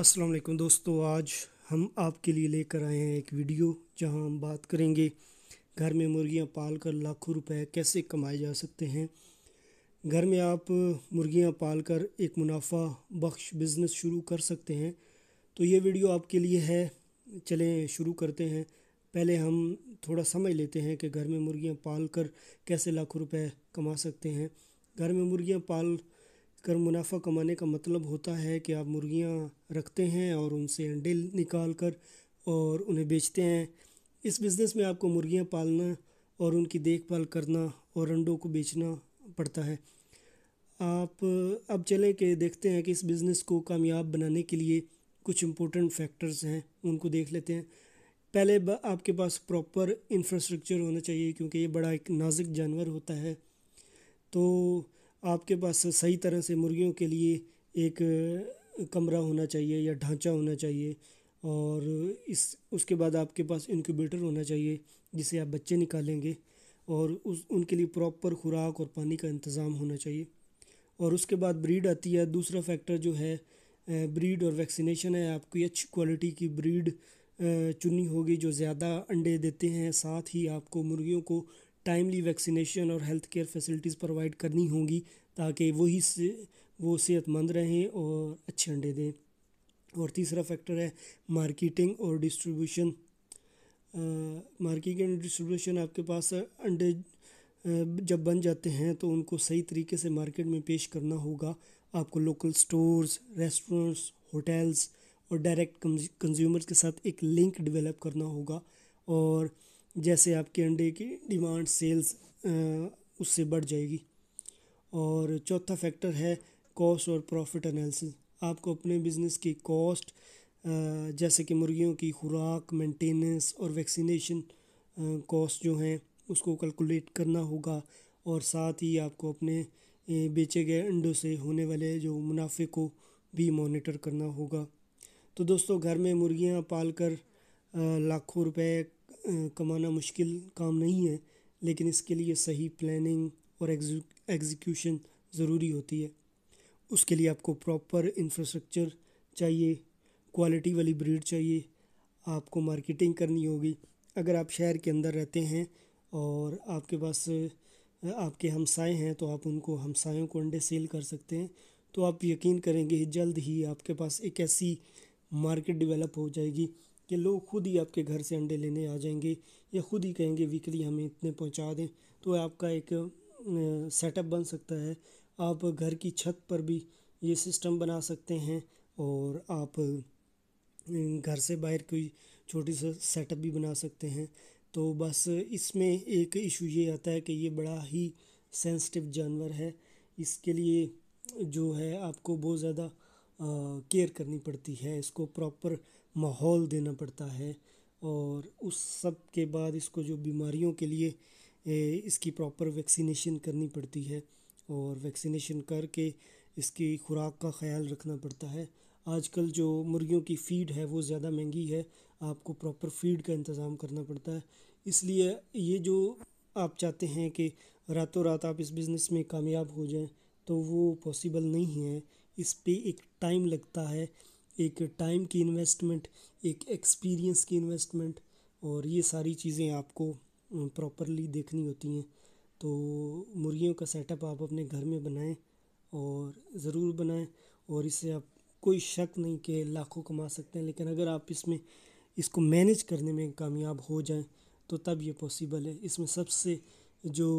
अस्सलाम वालेकुम दोस्तों आज हम आपके लिए लेकर आए हैं एक वीडियो जहां हम बात करेंगे घर में मुर्गियां पाल कर लाखों रुपए कैसे कमाए जा सकते हैं घर में आप मुर्गियां पाल कर एक मुनाफा बख्श बिज़नेस शुरू कर सकते हैं तो ये वीडियो आपके लिए है चलें शुरू करते हैं पहले हम थोड़ा समझ लेते हैं कि घर में मुर्गियाँ पाल कर कैसे लाखों रुपये कमा सकते हैं घर में मुर्गियाँ पाल कर मुनाफा कमाने का मतलब होता है कि आप मुर्गियाँ रखते हैं और उनसे अंडे निकाल कर और उन्हें बेचते हैं इस बिज़नेस में आपको मुर्गियाँ पालना और उनकी देखभाल करना और अंडों को बेचना पड़ता है आप अब चलें कि देखते हैं कि इस बिज़नेस को कामयाब बनाने के लिए कुछ इम्पोर्टेंट फैक्टर्स हैं उनको देख लेते हैं पहले आपके पास प्रॉपर इंफ्रास्ट्रक्चर होना चाहिए क्योंकि ये बड़ा एक नाजुक जानवर होता है तो आपके पास सही तरह से मुर्गियों के लिए एक कमरा होना चाहिए या ढांचा होना चाहिए और इस उसके बाद आपके पास इनक्यूबेटर होना चाहिए जिसे आप बच्चे निकालेंगे और उस उनके लिए प्रॉपर खुराक और पानी का इंतज़ाम होना चाहिए और उसके बाद ब्रीड आती है दूसरा फैक्टर जो है ब्रीड और वैक्सीनेशन है आपकी अच्छी क्वालिटी की ब्रीड चुनी होगी जो ज़्यादा अंडे देते हैं साथ ही आपको मुर्गियों को टाइमली वैक्सीनेशन और हेल्थ केयर फैसिलिटीज़ प्रोवाइड करनी होंगी ताकि वही से वो सेहतमंद रहें और अच्छे अंडे दें और तीसरा फैक्टर है मार्केटिंग और डिस्ट्रीब्यूशन मार्केटिंग एंड डिस्ट्रीब्यूशन आपके पास अंडे जब बन जाते हैं तो उनको सही तरीके से मार्केट में पेश करना होगा आपको लोकल स्टोर्स रेस्टोरेंट्स होटल्स और डायरेक्ट कंज्यूमर्स के साथ एक लिंक डेवलप करना होगा और जैसे आपके अंडे की डिमांड सेल्स उससे बढ़ जाएगी और चौथा फैक्टर है कॉस्ट और प्रॉफिट एनालिसिस आपको अपने बिज़नेस की कॉस्ट जैसे कि मुर्गियों की खुराक मेंटेनेंस और वैक्सीनेशन कॉस्ट जो हैं उसको कैलकुलेट करना होगा और साथ ही आपको अपने बेचे गए अंडों से होने वाले जो मुनाफे को भी मॉनिटर करना होगा तो दोस्तों घर में मुर्गियां पालकर लाखों रुपए कमाना मुश्किल काम नहीं है लेकिन इसके लिए सही प्लानिंग और एग्जीक्यूशन ज़रूरी होती है उसके लिए आपको प्रॉपर इंफ्रास्ट्रक्चर चाहिए क्वालिटी वाली ब्रीड चाहिए आपको मार्केटिंग करनी होगी अगर आप शहर के अंदर रहते हैं और आपके पास आपके हमसाए हैं तो आप उनको हमसायों को अंडे सेल कर सकते हैं तो आप यकीन करेंगे जल्द ही आपके पास एक ऐसी मार्केट डेवलप हो जाएगी कि लोग खुद ही आपके घर से अंडे लेने आ जाएंगे या खुद ही कहेंगे वीकली हमें इतने पहुंचा दें तो आपका एक सेटअप बन सकता है आप घर की छत पर भी ये सिस्टम बना सकते हैं और आप घर से बाहर कोई छोटी सा सेटअप भी बना सकते हैं तो बस इसमें एक इशू ये आता है कि ये बड़ा ही सेंसिटिव जानवर है इसके लिए जो है आपको बहुत ज़्यादा केयर करनी पड़ती है इसको प्रॉपर माहौल देना पड़ता है और उस सब के बाद इसको जो बीमारियों के लिए इसकी प्रॉपर वैक्सीनेशन करनी पड़ती है और वैक्सीनेशन करके इसकी खुराक का ख्याल रखना पड़ता है आजकल जो मुर्गियों की फ़ीड है वो ज़्यादा महंगी है आपको प्रॉपर फीड का इंतज़ाम करना पड़ता है इसलिए ये जो आप चाहते हैं कि रातों रात आप इस बिज़नेस में कामयाब हो जाएं तो वो पॉसिबल नहीं है इस पे एक टाइम लगता है एक टाइम की इन्वेस्टमेंट एक एक्सपीरियंस की इन्वेस्टमेंट और ये सारी चीज़ें आपको प्रॉपरली देखनी होती हैं तो मुर्गियों का सेटअप आप अपने घर में बनाएं और ज़रूर बनाएं और इससे आप कोई शक नहीं कि लाखों कमा सकते हैं लेकिन अगर आप इसमें इसको मैनेज करने में कामयाब हो जाएं तो तब ये पॉसिबल है इसमें सबसे जो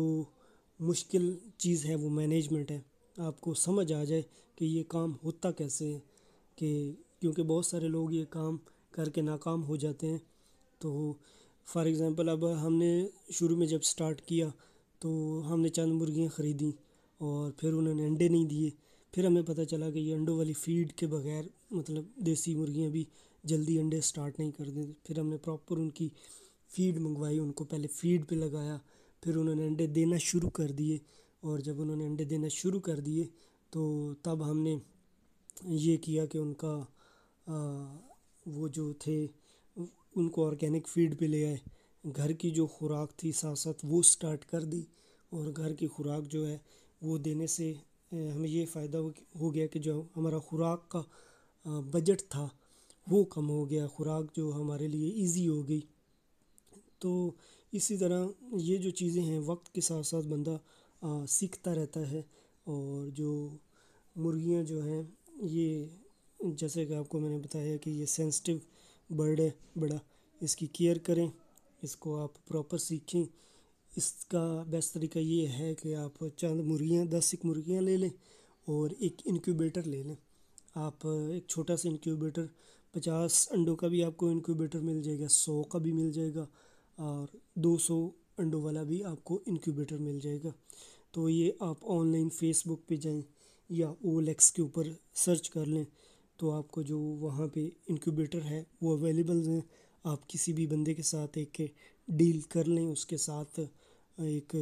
मुश्किल चीज़ है वो मैनेजमेंट है आपको समझ आ जाए कि ये काम होता कैसे है कि क्योंकि बहुत सारे लोग ये काम करके नाकाम हो जाते हैं तो फ़ॉर एग्ज़ाम्पल अब हमने शुरू में जब स्टार्ट किया तो हमने चंद मुर्गियाँ ख़रीदी और फिर उन्होंने अंडे नहीं दिए फिर हमें पता चला कि ये अंडों वाली फ़ीड के बगैर मतलब देसी मुर्गियाँ भी जल्दी अंडे स्टार्ट नहीं कर दें फिर हमने प्रॉपर उनकी फ़ीड मंगवाई उनको पहले फ़ीड पे लगाया फिर उन्होंने अंडे देना शुरू कर दिए और जब उन्होंने अंडे देना शुरू कर दिए तो तब हमने ये किया कि उनका वो जो थे उनको ऑर्गेनिक फीड पे ले आए घर की जो खुराक थी साथ साथ वो स्टार्ट कर दी और घर की खुराक जो है वो देने से हमें ये फ़ायदा हो गया कि जो हमारा खुराक का बजट था वो कम हो गया खुराक जो हमारे लिए इजी हो गई तो इसी तरह ये जो चीज़ें हैं वक्त के साथ साथ बंदा आ, सीखता रहता है और जो मुर्गियाँ जो हैं ये जैसे कि आपको मैंने बताया कि ये सेंसिटिव बर्ड है बड़ा इसकी केयर करें इसको आप प्रॉपर सीखें इसका बेस्ट तरीका ये है कि आप चंद मुर्गियाँ दस एक मुर्गियाँ ले लें और एक इनक्यूबेटर ले लें आप एक छोटा सा इनक्यूबेटर पचास अंडों का भी आपको इनक्यूबेटर मिल जाएगा सौ का भी मिल जाएगा और दो सौ अंडों वाला भी आपको इनक्यूबेटर मिल जाएगा तो ये आप ऑनलाइन फेसबुक पे जाएं या ओलेक्स के ऊपर सर्च कर लें तो आपको जो वहाँ पे इनक्यूबेटर है वो अवेलेबल हैं आप किसी भी बंदे के साथ एक डील कर लें उसके साथ एक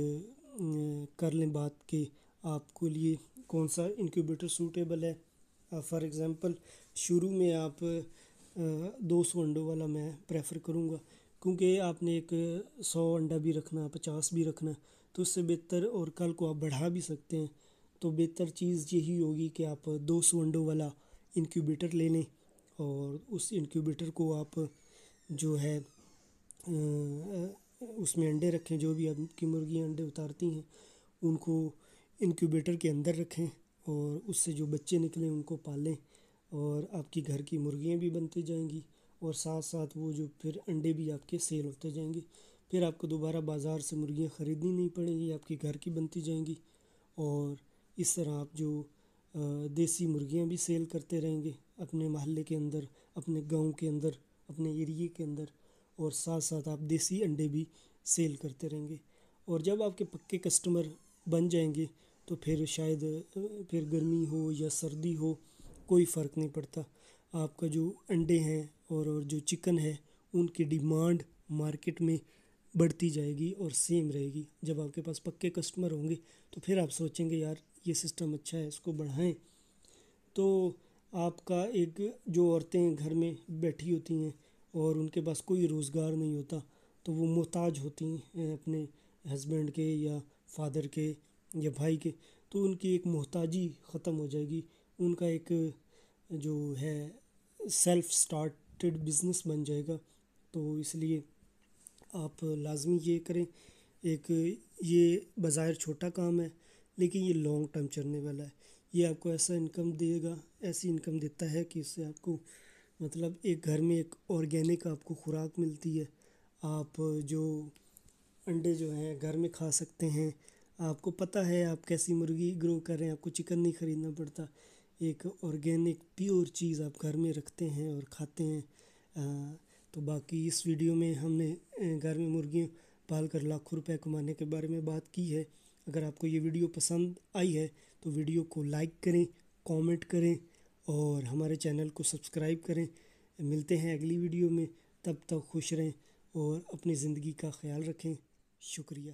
कर लें बात कि आपको लिए कौन सा इनक्यूबेटर सूटेबल है फॉर एग्ज़ाम्पल शुरू में आप दो सौ अंडों वाला मैं प्रेफर करूँगा क्योंकि आपने एक सौ अंडा भी रखना पचास भी रखना तो उससे बेहतर और कल को आप बढ़ा भी सकते हैं तो बेहतर चीज़ यही होगी कि आप दो सौ अंडों वाला इनक्यूबेटर ले लें और उस इनक्यूबेटर को आप जो है उसमें अंडे रखें जो भी आपकी मुर्गियाँ अंडे उतारती हैं उनको इनक्यूबेटर के अंदर रखें और उससे जो बच्चे निकलें उनको पालें और आपकी घर की मुर्गियाँ भी बनती जाएंगी और साथ साथ वो जो फिर अंडे भी आपके सेल होते जाएंगे फिर आपको दोबारा बाज़ार से मुर्गियाँ ख़रीदनी नहीं पड़ेंगी आपके घर की बनती जाएंगी और इस तरह आप जो देसी मुर्गियाँ भी सेल करते रहेंगे अपने मोहल्ले के अंदर अपने गाँव के अंदर अपने एरिए के अंदर और साथ साथ आप देसी अंडे भी सेल करते रहेंगे और जब आपके पक्के कस्टमर बन जाएंगे तो फिर शायद फिर गर्मी हो या सर्दी हो कोई फ़र्क नहीं पड़ता आपका जो अंडे हैं और और जो चिकन है उनकी डिमांड मार्केट में बढ़ती जाएगी और सेम रहेगी जब आपके पास पक्के कस्टमर होंगे तो फिर आप सोचेंगे यार ये सिस्टम अच्छा है इसको बढ़ाएं तो आपका एक जो औरतें घर में बैठी होती हैं और उनके पास कोई रोज़गार नहीं होता तो वो मोहताज होती हैं अपने हस्बैंड के या फादर के या भाई के तो उनकी एक मोहताजी ख़त्म हो जाएगी उनका एक जो है सेल्फ स्टार्टेड बिज़नेस बन जाएगा तो इसलिए आप लाजमी ये करें एक ये बाज़ाहिर छोटा काम है लेकिन ये लॉन्ग टर्म चलने वाला है ये आपको ऐसा इनकम देगा ऐसी इनकम देता है कि इससे आपको मतलब एक घर में एक ऑर्गेनिक आपको खुराक मिलती है आप जो अंडे जो हैं घर में खा सकते हैं आपको पता है आप कैसी मुर्गी ग्रो कर रहे हैं आपको चिकन नहीं ख़रीदना पड़ता एक ऑर्गेनिक प्योर चीज़ आप घर में रखते हैं और खाते हैं आ, तो बाकी इस वीडियो में हमने घर में मुर्गियाँ पाल कर लाखों रुपए कमाने के बारे में बात की है अगर आपको ये वीडियो पसंद आई है तो वीडियो को लाइक करें कमेंट करें और हमारे चैनल को सब्सक्राइब करें मिलते हैं अगली वीडियो में तब तक खुश रहें और अपनी ज़िंदगी का ख्याल रखें शुक्रिया